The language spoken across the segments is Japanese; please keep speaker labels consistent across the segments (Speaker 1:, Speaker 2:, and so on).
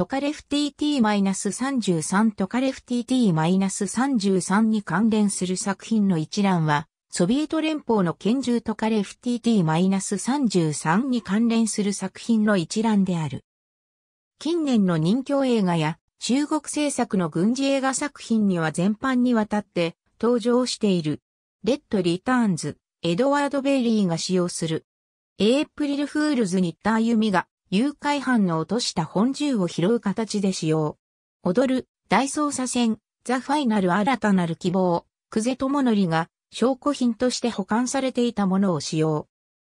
Speaker 1: トカレフ TT-33 トカレフ TT-33 に関連する作品の一覧は、ソビエト連邦の拳銃トカレフ TT-33 に関連する作品の一覧である。近年の任侠映画や中国製作の軍事映画作品には全般にわたって登場している。レッド・リターンズ、エドワード・ベイリーが使用する。エイプリル・フールズ・ニッター・ユミが誘拐犯の落とした本銃を拾う形で使用。踊る、大捜査線、ザ・ファイナル新たなる希望、クゼ・トモノリが証拠品として保管されていたものを使用。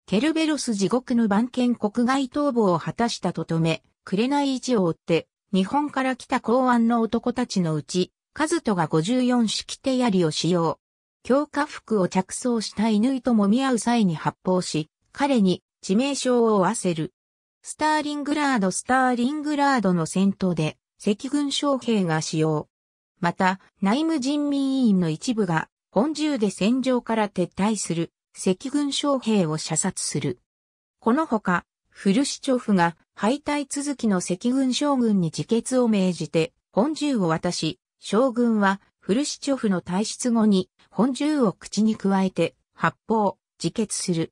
Speaker 1: ケルベロス地獄の番犬国外逃亡を果たしたと止め、位置を追って、日本から来た公安の男たちのうち、カズトが54式手槍を使用。強化服を着装した犬ともみ合う際に発砲し、彼に致命傷を負わせる。スターリングラードスターリングラードの戦闘で赤軍将兵が使用。また、内務人民委員の一部が本銃で戦場から撤退する赤軍将兵を射殺する。このほか、フルシチョフが敗退続きの赤軍将軍に自決を命じて本銃を渡し、将軍はフルシチョフの退出後に本銃を口に加えて発砲、自決する。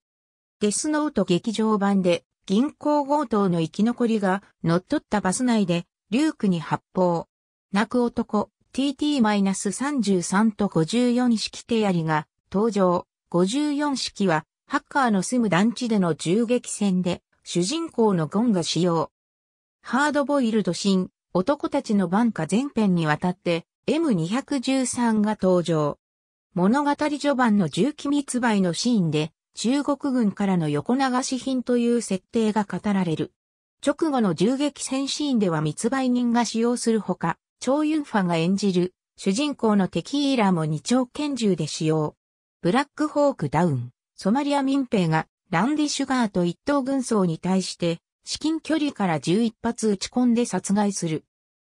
Speaker 1: デスノート劇場版で銀行強盗の生き残りが乗っ取ったバス内でリュークに発砲。泣く男 TT-33 と54式手槍が登場。54式はハッカーの住む団地での銃撃戦で主人公のゴンが使用。ハードボイルド新男たちの番下前編にわたって M213 が登場。物語序盤の銃器密売のシーンで中国軍からの横流し品という設定が語られる。直後の銃撃戦シーンでは密売人が使用するほか、超ユンファが演じる主人公のテキーラも二丁拳銃で使用。ブラックホークダウン、ソマリア民兵がランディ・シュガーと一等軍曹に対して至近距離から11発撃ち込んで殺害する。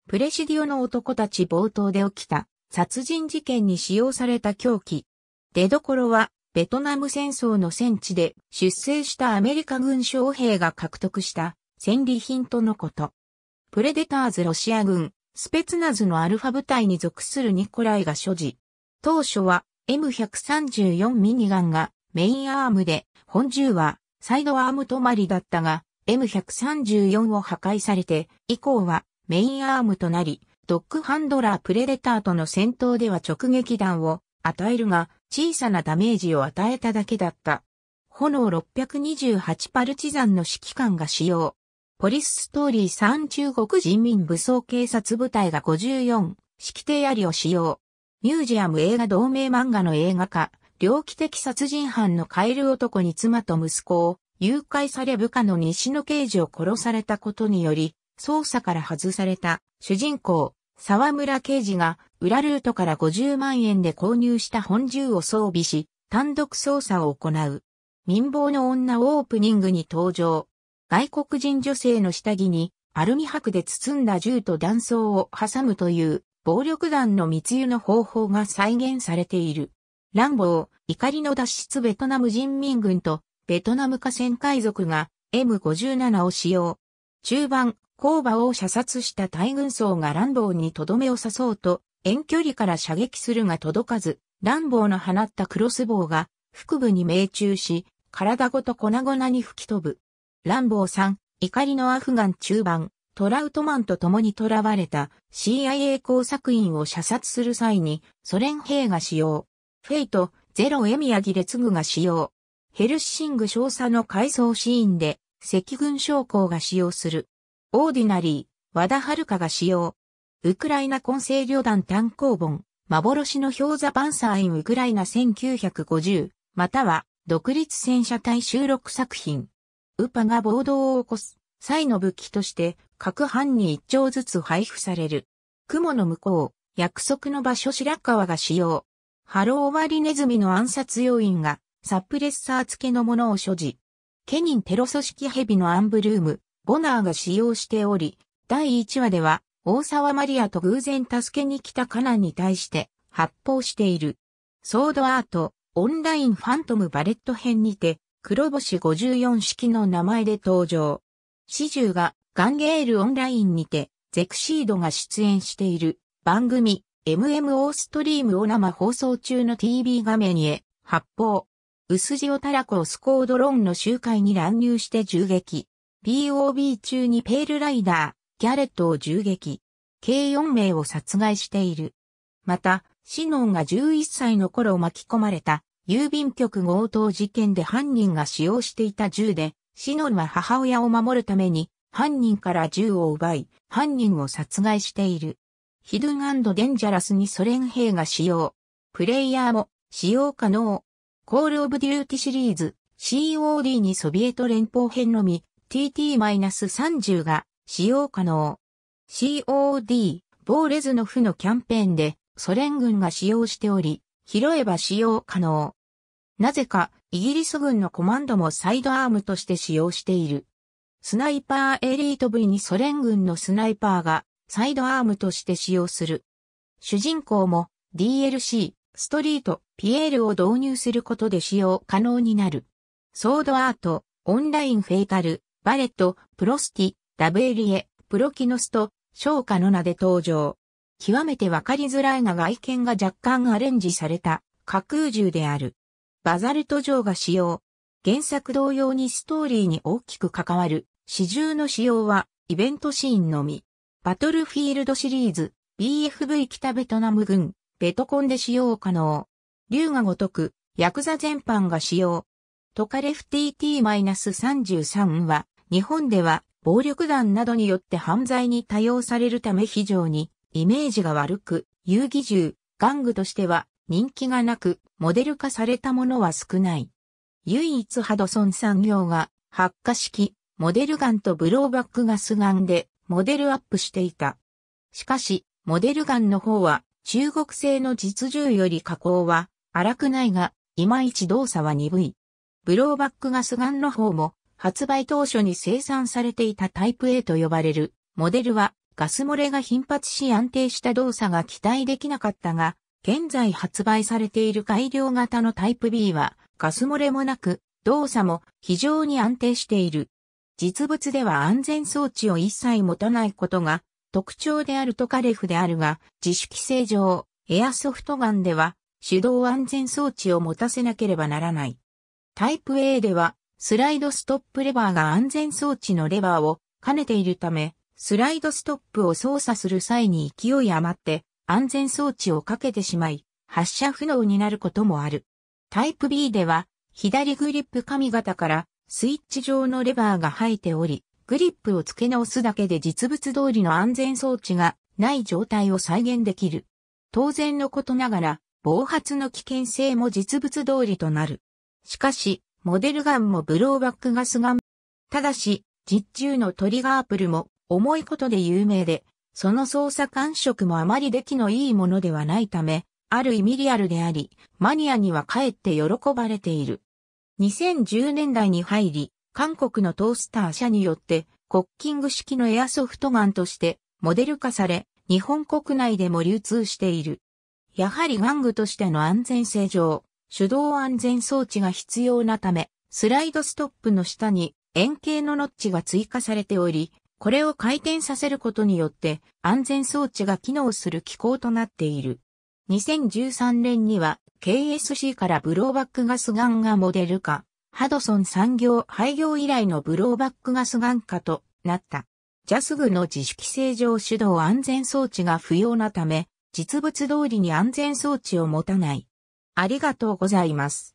Speaker 1: プレシディオの男たち冒頭で起きた殺人事件に使用された凶器。出所はベトナム戦争の戦地で出征したアメリカ軍将兵が獲得した戦利品とのこと。プレデターズロシア軍、スペツナズのアルファ部隊に属するニコライが所持。当初は M134 ミニガンがメインアームで、本銃はサイドアーム止まりだったが、M134 を破壊されて、以降はメインアームとなり、ドッグハンドラープレデターとの戦闘では直撃弾を与えるが、小さなダメージを与えただけだった。炎628パルチザンの指揮官が使用。ポリスストーリー3中国人民武装警察部隊が54、式定ありを使用。ミュージアム映画同盟漫画の映画化、猟奇的殺人犯のカエル男に妻と息子を誘拐され部下の西野刑事を殺されたことにより、捜査から外された主人公、沢村刑事が裏ルートから50万円で購入した本銃を装備し、単独捜査を行う。民謀の女オープニングに登場。外国人女性の下着にアルミ箔で包んだ銃と弾倉を挟むという暴力団の密輸の方法が再現されている。乱暴、怒りの脱出ベトナム人民軍とベトナム河川海賊が M57 を使用。中盤、工場を射殺した大軍曹が乱暴にとどめを刺そうと、遠距離から射撃するが届かず、乱暴の放ったクロスボウが腹部に命中し、体ごと粉々に吹き飛ぶ。乱暴さん、怒りのアフガン中盤、トラウトマンと共に囚われた CIA 工作員を射殺する際にソ連兵が使用。フェイト、ゼロエミヤギレツグが使用。ヘルシング少佐の回想シーンで赤軍将校が使用する。オーディナリー、和田遥が使用。ウクライナ混成旅団単行本、幻の氷座パンサーインウクライナ1950、または独立戦車隊収録作品。ウパが暴動を起こす際の武器として各班に一丁ずつ配布される。雲の向こう、約束の場所白川が使用。ハローワリネズミの暗殺要員がサプレッサー付けのものを所持。ケニンテロ組織ヘビのアンブルーム、ボナーが使用しており、第1話では、大沢マリアと偶然助けに来たカナンに対して発砲している。ソードアート、オンラインファントムバレット編にて、黒星54式の名前で登場。始終がガンゲールオンラインにて、ゼクシードが出演している番組 MMO ストリームを生放送中の TV 画面へ発砲。薄塩タラコをスコードローンの集会に乱入して銃撃。POB 中にペールライダー、ギャレットを銃撃。計4名を殺害している。また、シノンが11歳の頃巻き込まれた郵便局強盗事件で犯人が使用していた銃で、シノンは母親を守るために犯人から銃を奪い、犯人を殺害している。ヒドゥンデンジャラスにソ連兵が使用。プレイヤーも使用可能。コールオブデューティシリーズ COD にソビエト連邦編のみ TT-30 が使用可能。COD、ボーレズノフのキャンペーンでソ連軍が使用しており、拾えば使用可能。なぜか、イギリス軍のコマンドもサイドアームとして使用している。スナイパーエリート V にソ連軍のスナイパーがサイドアームとして使用する。主人公も DLC、ストリート、ピエールを導入することで使用可能になる。ソードアート、オンラインフェイタル、バレット、プロスティ、ダブエリエ、プロキノスト、昇華の名で登場。極めてわかりづらいが外見が若干アレンジされた架空銃である。バザルト城が使用。原作同様にストーリーに大きく関わる、死終の使用はイベントシーンのみ。バトルフィールドシリーズ、BFV 北ベトナム軍、ベトコンで使用可能。竜が如く、ヤクザ全般が使用。トカレフ TT-33 は、日本では暴力団などによって犯罪に多用されるため非常にイメージが悪く、遊戯銃、玩具としては人気がなく、モデル化されたものは少ない。唯一ハドソン産業が発火式、モデルガンとブローバックガスガンでモデルアップしていた。しかし、モデルガンの方は中国製の実銃より加工は荒くないが、いまいち動作は鈍い。ブローバックガスガンの方も発売当初に生産されていたタイプ A と呼ばれるモデルはガス漏れが頻発し安定した動作が期待できなかったが、現在発売されている改良型のタイプ B はガス漏れもなく動作も非常に安定している。実物では安全装置を一切持たないことが特徴であるトカレフであるが、自主規制上、エアソフトガンでは手動安全装置を持たせなければならない。タイプ A ではスライドストップレバーが安全装置のレバーを兼ねているため、スライドストップを操作する際に勢い余って安全装置をかけてしまい、発射不能になることもある。タイプ B では、左グリップ髪型からスイッチ状のレバーが生えており、グリップを付け直すだけで実物通りの安全装置がない状態を再現できる。当然のことながら、暴発の危険性も実物通りとなる。しかし、モデルガンもブローバックガスガン。ただし、実中のトリガープルも重いことで有名で、その操作感触もあまり出来のいいものではないため、ある意味リアルであり、マニアにはかえって喜ばれている。2010年代に入り、韓国のトースター社によって、コッキング式のエアソフトガンとしてモデル化され、日本国内でも流通している。やはり玩具としての安全性上、手動安全装置が必要なため、スライドストップの下に円形のノッチが追加されており、これを回転させることによって安全装置が機能する機構となっている。2013年には KSC からブローバックガスガンがモデル化、ハドソン産業廃業以来のブローバックガスガン化となった。ジャスグの自主規制上手動安全装置が不要なため、実物通りに安全装置を持たない。ありがとうございます。